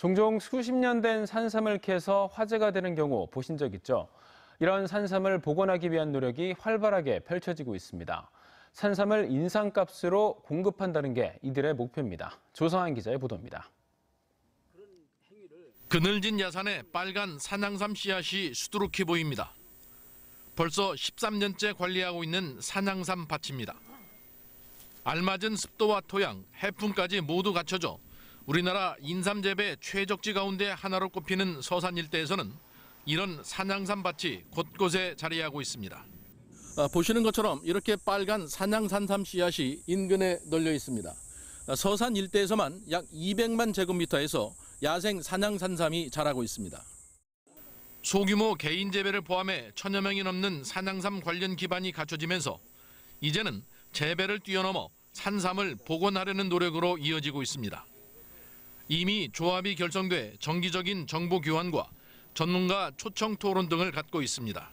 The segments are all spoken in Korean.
종종 수십 년 된 산삼을 캐서 화제가 되는 경우 보신 적 있죠? 이런 산삼을 복원하기 위한 노력이 활발하게 펼쳐지고 있습니다. 산삼을 인상값으로 공급한다는 게 이들의 목표입니다. 조성한 기자의 보도입니다. 그늘진 야산에 빨간 산양삼 씨앗이 수두룩해 보입니다. 벌써 13년째 관리하고 있는 산양삼 밭입니다. 알맞은 습도와 토양, 해풍까지 모두 갖춰져 우리나라 인삼재배 최적지 가운데 하나로 꼽히는 서산 일대에서는 이런 산양산 밭이 곳곳에 자리하고 있습니다. 아, 보시는 것처럼 이렇게 빨간 산양산삼 씨앗이 인근에 널려 있습니다. 아, 서산 일대에서만 약 200만 제곱미터에서 야생 산양산삼이 자라고 있습니다. 소규모 개인 재배를 포함해 천여 명이 넘는 산양삼 관련 기반이 갖춰지면서 이제는 재배를 뛰어넘어 산삼을 복원하려는 노력으로 이어지고 있습니다. 이미 조합이 결정돼 정기적인 정보 교환과 전문가 초청 토론 등을 갖고 있습니다.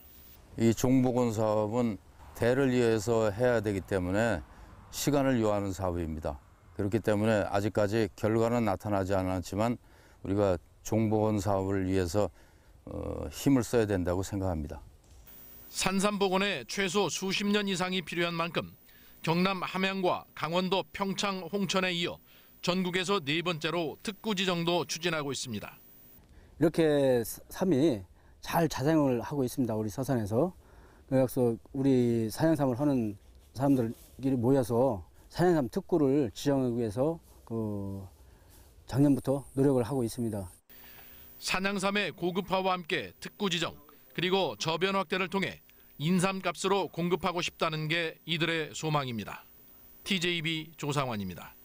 이 종보건 사업은 대를 위해서 해야 되기 때문에 시간을 요하는 사업입니다. 그렇기 때문에 아직까지 결과는 나타나지 않았지만 우리가 종보건 사업을 위해서 어, 힘을 써야 된다고 생각합니다. 산삼보건에 최소 수십 년 이상이 필요한 만큼 경남 함양과 강원도 평창 홍천에 이어 전국에서 네 번째로 특구 지정도 추진하고 있습니다. 이렇게 삼이 잘 자생을 하고 있습니다. 우리 서산에서. 그래서 우리 사냥삼을 하는 사람들끼리 모여서 사냥삼 특구를 지정하기 위해서 그 작년부터 노력을 하고 있습니다. 산양삼의 고급화와 함께 특구 지정 그리고 저변 확대를 통해 인삼값으로 공급하고 싶다는 게 이들의 소망입니다. TJB 조상환입니다.